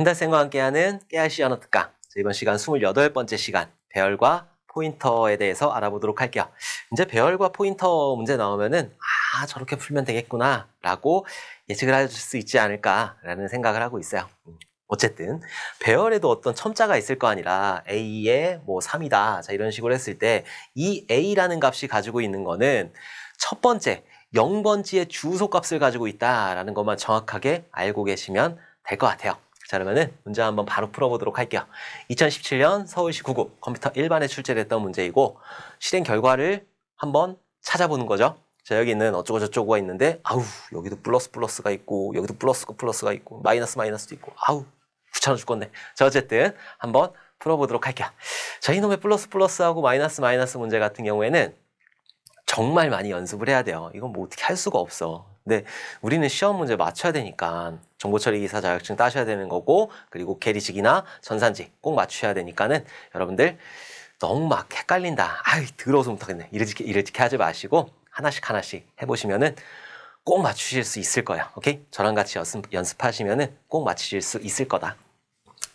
한달생과 함께하는 깨알씨 언어 특강. 이번 시간 28번째 시간, 배열과 포인터에 대해서 알아보도록 할게요. 이제 배열과 포인터 문제 나오면은, 아, 저렇게 풀면 되겠구나, 라고 예측을 할수 있지 않을까라는 생각을 하고 있어요. 음, 어쨌든, 배열에도 어떤 첨자가 있을 거 아니라, A에 뭐 3이다. 자, 이런 식으로 했을 때, 이 A라는 값이 가지고 있는 거는, 첫 번째, 0번지의 주소 값을 가지고 있다라는 것만 정확하게 알고 계시면 될 것 같아요. 자, 그러면은 문제 한번 바로 풀어보도록 할게요. 2017년 서울시 9구 컴퓨터 1반에 출제됐던 문제이고 실행 결과를 한번 찾아보는 거죠. 자, 여기 는 어쩌고저쩌고가 있는데 아우, 여기도 플러스 플러스가 있고 여기도 플러스 플러스가 있고 마이너스 마이너스도 있고 아우, 귀찮아 죽겠네. 자, 어쨌든 한번 풀어보도록 할게요. 자, 이놈의 플러스 플러스하고 마이너스 마이너스 문제 같은 경우에는 정말 많이 연습을 해야 돼요. 이건 뭐 어떻게 할 수가 없어. 근데 우리는 시험 문제 맞춰야 되니까 정보처리 이사 자격증 따셔야 되는 거고 그리고 계리직이나 전산직 꼭 맞추셔야 되니까는 여러분들 너무 막 헷갈린다. 아이 들어서 못하겠네. 이렇게 이렇게 하지 마시고 하나씩 하나씩 해보시면은 꼭 맞추실 수 있을 거야. 오케이? 저랑 같이 연습, 연습하시면은 꼭 맞추실 수 있을 거다.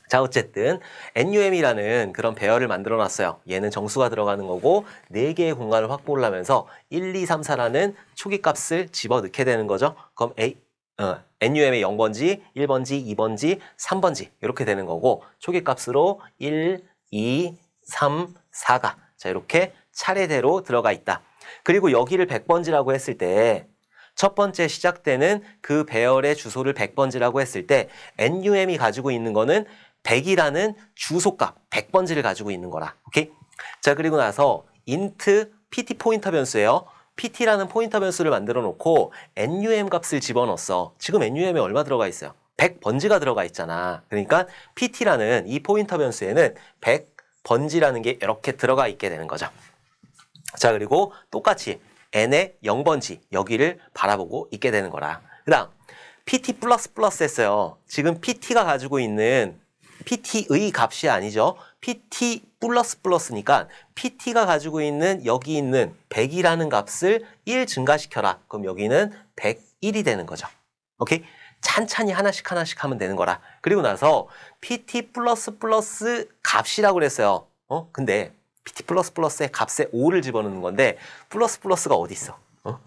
자 어쨌든 NUM이라는 그런 배열을 만들어 놨어요. 얘는 정수가 들어가는 거고 4개의 공간을 확보를 하면서 1, 2, 3, 4라는 초기 값을 집어넣게 되는 거죠. 그럼 A, 어, NUM의 0번지, 1번지, 2번지, 3번지 이렇게 되는 거고 초기 값으로 1, 2, 3, 4가 자 이렇게 차례대로 들어가 있다. 그리고 여기를 100번지라고 했을 때 첫 번째 시작되는 그 배열의 주소를 100번지라고 했을 때 NUM이 가지고 있는 거는 100이라는 주소값 100번지를 가지고 있는 거라. 오케이? 자, 그리고 나서 int pt 포인터 변수예요. pt라는 포인터 변수를 만들어 놓고 num 값을 집어넣었어. 지금 num에 얼마 들어가 있어요? 100번지가 들어가 있잖아. 그러니까 pt라는 이 포인터 변수에는 100번지라는 게 이렇게 들어가 있게 되는 거죠. 자, 그리고 똑같이 n의 0번지 여기를 바라보고 있게 되는 거라. 그 다음 pt 플러스 플러스 했어요. 지금 pt가 가지고 있는 PT의 값이 아니죠. PT 플러스 플러스니까 PT가 가지고 있는 여기 있는 100이라는 값을 1 증가시켜라. 그럼 여기는 101이 되는 거죠. 오케이? 찬찬히 하나씩 하나씩 하면 되는 거라. 그리고 나서 PT 플러스 플러스 값이라고 그랬어요. 어? 근데 PT 플러스 플러스의 값에 5를 집어넣는 건데 플러스 플러스가 어디 있어? 어?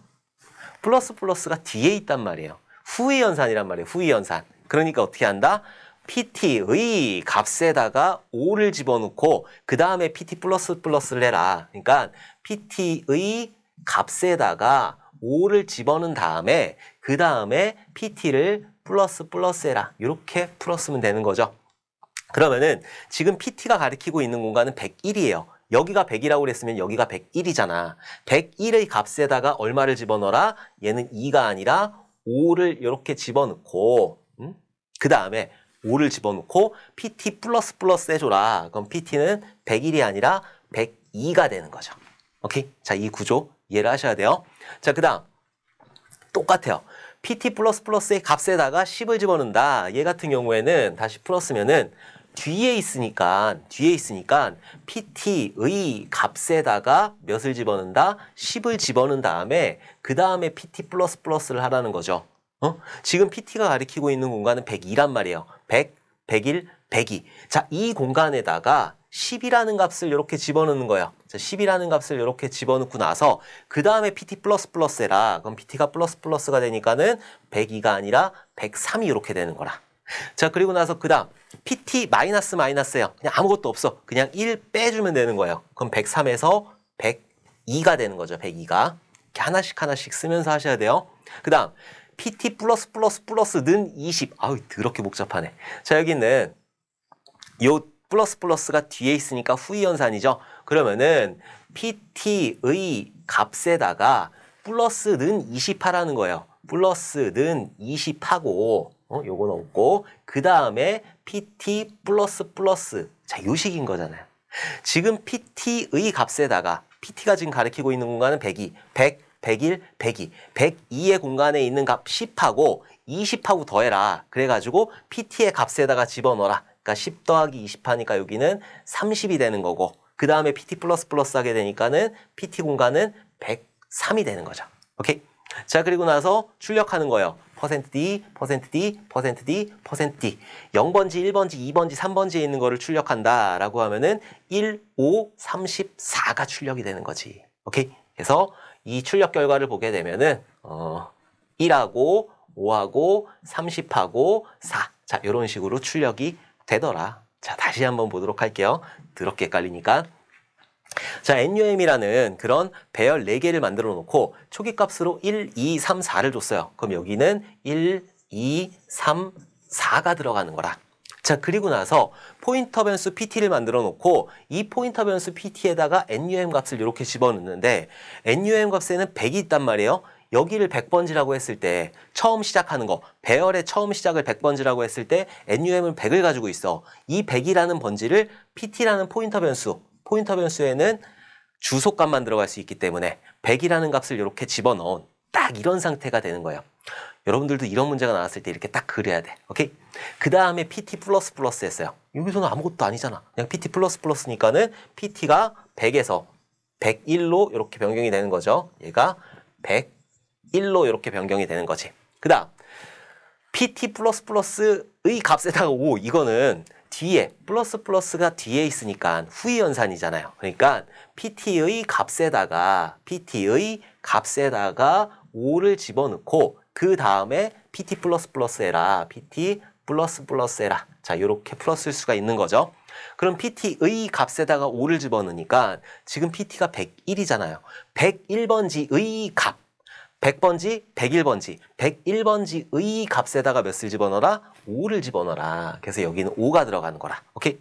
플러스 플러스가 뒤에 있단 말이에요. 후위 연산이란 말이에요. 후위 연산. 그러니까 어떻게 한다? PT의 값에다가 5를 집어넣고 그 다음에 PT 플러스 플러스를 해라. 그러니까 PT의 값에다가 5를 집어넣은 다음에 그 다음에 PT를 플러스 플러스 해라. 이렇게 풀었으면 되는 거죠. 그러면은 지금 PT가 가리키고 있는 공간은 101이에요. 여기가 100이라고 그랬으면 여기가 101이잖아. 101의 값에다가 얼마를 집어넣어라? 얘는 2가 아니라 5를 이렇게 집어넣고 음? 그 다음에 5를 집어넣고 PT 플러스 플러스 해줘라. 그럼 PT는 101이 아니라 102가 되는 거죠. 오케이? 자, 이 구조 이해를 하셔야 돼요. 자, 그 다음 똑같아요. PT 플러스 플러스의 값에다가 10을 집어넣는다. 얘 같은 경우에는 다시 플러스면은 뒤에 있으니까 뒤에 있으니까 PT의 값에다가 몇을 집어넣는다? 10을 집어넣은 다음에 그 다음에 PT 플러스 플러스를 하라는 거죠. 어? 지금 PT가 가리키고 있는 공간은 102란 말이에요. 100, 101, 102. 자, 이 공간에다가 10이라는 값을 이렇게 집어넣는 거예요. 자, 10이라는 값을 이렇게 집어넣고 나서 그 다음에 PT 플러스 플러스 해라. 그럼 PT가 플러스 플러스가 되니까는 102가 아니라 103이 이렇게 되는 거라. 자, 그리고 나서 그 다음 PT 마이너스 마이너스예요. 그냥 아무것도 없어. 그냥 1 빼주면 되는 거예요. 그럼 103에서 102가 되는 거죠. 102가. 이렇게 하나씩 하나씩 쓰면서 하셔야 돼요. 그 다음 PT 플러스 플러스 플러스는 20. 아우, 더럽게 복잡하네. 자, 여기는 요 플러스 플러스가 뒤에 있으니까 후위 연산이죠. 그러면은 PT의 값에다가 플러스는 2 8하는 거예요. 플러스는 20하고 어, 요건 없고 그 다음에 PT 플러스 플러스 자, 요 식인 거잖아요. 지금 PT의 값에다가 PT가 지금 가리키고 있는 공간은 102, 100, 101, 102, 102의 공간에 있는 값 10하고 20하고 더해라. 그래가지고 PT의 값에다가 집어넣어라. 그러니까 10 더하기 20하니까 여기는 30이 되는 거고 그 다음에 PT 플러스 플러스 하게 되니까는 PT 공간은 103이 되는 거죠. 오케이? 자 그리고 나서 출력하는 거예요. 퍼센트 %d, 퍼센트 %d, 퍼센트 %d, 퍼센트 %d 0번지, 1번지, 2번지, 3번지에 있는 거를 출력한다라고 하면은 1, 5, 34가 출력이 되는 거지. 오케이? 그래서 이 출력 결과를 보게 되면은 어 1하고 5하고 30하고 4. 자, 이런 식으로 출력이 되더라. 자, 다시 한번 보도록 할게요. 더럽게 헷갈리니까. 자, NUM이라는 그런 배열 4개를 만들어 놓고 초기 값으로 1, 2, 3, 4를 줬어요. 그럼 여기는 1, 2, 3, 4가 들어가는 거라. 자 그리고 나서 포인터 변수 pt를 만들어 놓고 이 포인터 변수 pt에다가 num 값을 이렇게 집어넣는데 num 값에는 100이 있단 말이에요. 여기를 100번지라고 했을 때 처음 시작하는 거 배열의 처음 시작을 100번지라고 했을 때 NUM은 100을 가지고 있어. 이 100이라는 번지를 PT라는 포인터 변수 포인터 변수에는 주소값만 들어갈 수 있기 때문에 100이라는 값을 이렇게 집어넣은 딱 이런 상태가 되는 거예요. 여러분들도 이런 문제가 나왔을 때 이렇게 딱 그려야 돼. 오케이? 그 다음에 PT 플러스 플러스 했어요. 여기서는 아무것도 아니잖아. 그냥 PT 플러스 플러스니까는 PT가 100에서 101로 이렇게 변경이 되는 거죠. 얘가 101로 이렇게 변경이 되는 거지. 그 다음 PT 플러스 플러스의 값에다가 5 이거는 뒤에 플러스 플러스가 뒤에 있으니까 후위 연산이잖아요. 그러니까 PT의 값에다가 PT의 값에다가 5를 집어넣고 그 다음에 pt 플러스 플러스 해라. pt 플러스 플러스 해라. 자, 이렇게 플러스일 수가 있는 거죠. 그럼 pt의 값에다가 5를 집어넣으니까 지금 pt가 101이잖아요. 101번지의 값. 100번지, 101번지, 101번지의 값에다가 몇을 집어넣어라? 5를 집어넣어라. 그래서 여기는 5가 들어가는 거라. 오케이?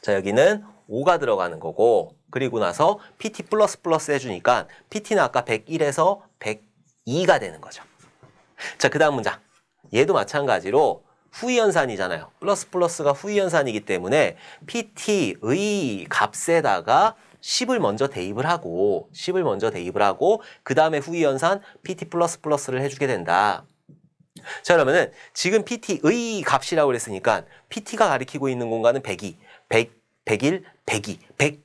자, 여기는 5가 들어가는 거고 그리고 나서 PT 플러스 플러스 해주니까 PT는 아까 101에서 102가 되는 거죠. 자, 그 다음 문장. 얘도 마찬가지로 후위연산이잖아요. 플러스 플러스가 후위연산이기 때문에 PT의 값에다가 10을 먼저 대입을 하고 10을 먼저 대입을 하고 그 다음에 후위연산 PT 플러스 플러스를 해주게 된다. 자 그러면은 지금 PT의 값이라고 그랬으니까 PT가 가리키고 있는 공간은 102, 100, 101, 102,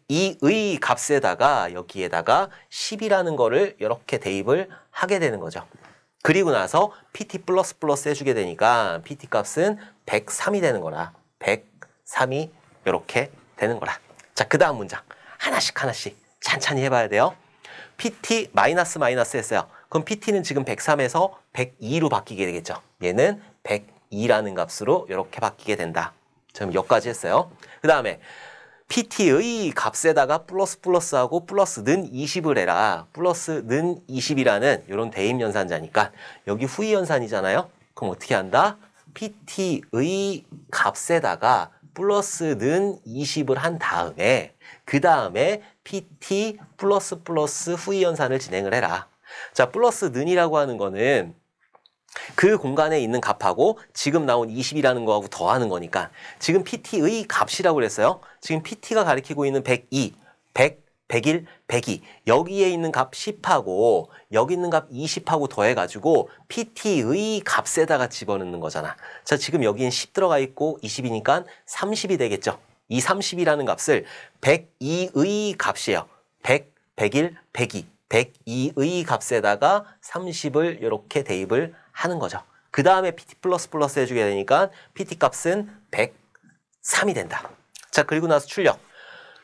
102의 값에다가 여기에다가 10이라는 거를 이렇게 대입을 하게 되는 거죠. 그리고 나서 PT 플러스 플러스 해주게 되니까 PT 값은 103이 되는 거라. 103이 이렇게 되는 거라. 자, 그 다음 문장. 하나씩 하나씩 찬찬히 해봐야 돼요. PT 마이너스 마이너스 했어요. 그럼 PT는 지금 103에서 102로 바뀌게 되겠죠. 얘는 102라는 값으로 이렇게 바뀌게 된다. 지금 여기까지 했어요. 그 다음에 PT의 값에다가 플러스 플러스하고 플러스 는 20을 해라. 플러스 는 20이라는 이런 대입 연산자니까 여기 후위 연산이잖아요. 그럼 어떻게 한다? PT의 값에다가 플러스 는 20을 한 다음에 그 다음에 PT 플러스 플러스 후위 연산을 진행을 해라. 자, 플러스 는이라고 하는 거는 그 공간에 있는 값하고 지금 나온 20이라는 거하고 더하는 거니까 지금 PT의 값이라고 그랬어요. 지금 PT가 가리키고 있는 102, 100, 101, 102 여기에 있는 값 10하고 여기 있는 값 20하고 더해가지고 PT의 값에다가 집어넣는 거잖아. 자 지금 여기엔 10 들어가 있고 20이니까 30이 되겠죠. 이 30이라는 값을 102의 값이에요. 100, 101, 102 102의 값에다가 30을 이렇게 대입을 하는 거죠. 그 다음에 PT 플러스 플러스 해주게 되니까 PT 값은 103이 된다. 자, 그리고 나서 출력.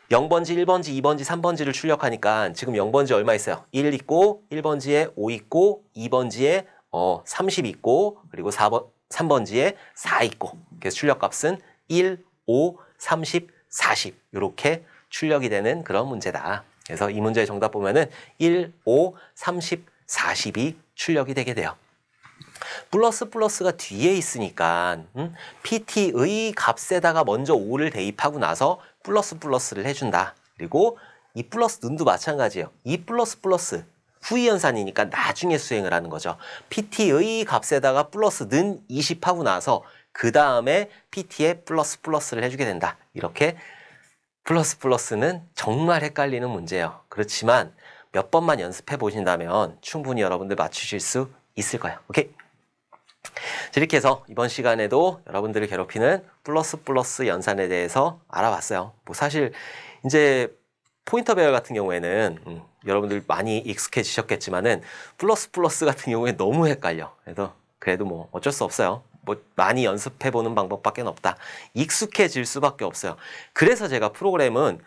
0번지, 1번지, 2번지, 3번지를 출력하니까 지금 0번지 얼마 있어요? 1 있고, 1번지에 5 있고, 2번지에 어, 30 있고, 그리고 4번, 3번지에 4 있고. 그래서 출력값은 1, 5, 30, 40 이렇게 출력이 되는 그런 문제다. 그래서 이 문제의 정답 보면은 1, 5, 30, 40이 출력이 되게 돼요. 플러스 플러스가 뒤에 있으니까 음? PT의 값에다가 먼저 5를 대입하고 나서 플러스 플러스를 해준다. 그리고 이 플러스 눈도 마찬가지예요. 이 플러스 플러스 후위연산이니까 나중에 수행을 하는 거죠. PT의 값에다가 플러스 는 20하고 나서 그 다음에 PT에 플러스 플러스를 해주게 된다. 이렇게 플러스 플러스는 정말 헷갈리는 문제예요. 그렇지만 몇 번만 연습해 보신다면 충분히 여러분들 맞추실 수 있을 거예요. 오케이? 이렇게 해서 이번 시간에도 여러분들을 괴롭히는 플러스 플러스 연산에 대해서 알아봤어요. 뭐 사실 이제 포인터 배열 같은 경우에는 음, 여러분들 많이 익숙해지셨겠지만은 플러스 플러스 같은 경우에 너무 헷갈려. 그래서 그래도 뭐 어쩔 수 없어요. 뭐 많이 연습해 보는 방법밖에 없다. 익숙해질 수밖에 없어요. 그래서 제가 프로그램은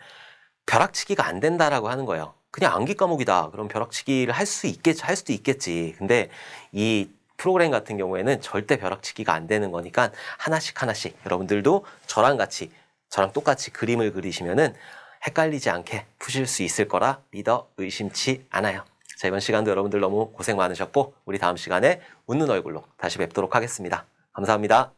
벼락치기가 안 된다라고 하는 거예요. 그냥 암기 과목이다. 그럼 벼락치기를 할 수 있겠지, 할 수도 있겠지. 근데 이 프로그램 같은 경우에는 절대 벼락치기가 안 되는 거니까 하나씩 하나씩 여러분들도 저랑 같이 저랑 똑같이 그림을 그리시면은 헷갈리지 않게 푸실 수 있을 거라 믿어 의심치 않아요. 자, 이번 시간도 여러분들 너무 고생 많으셨고 우리 다음 시간에 웃는 얼굴로 다시 뵙도록 하겠습니다. 감사합니다.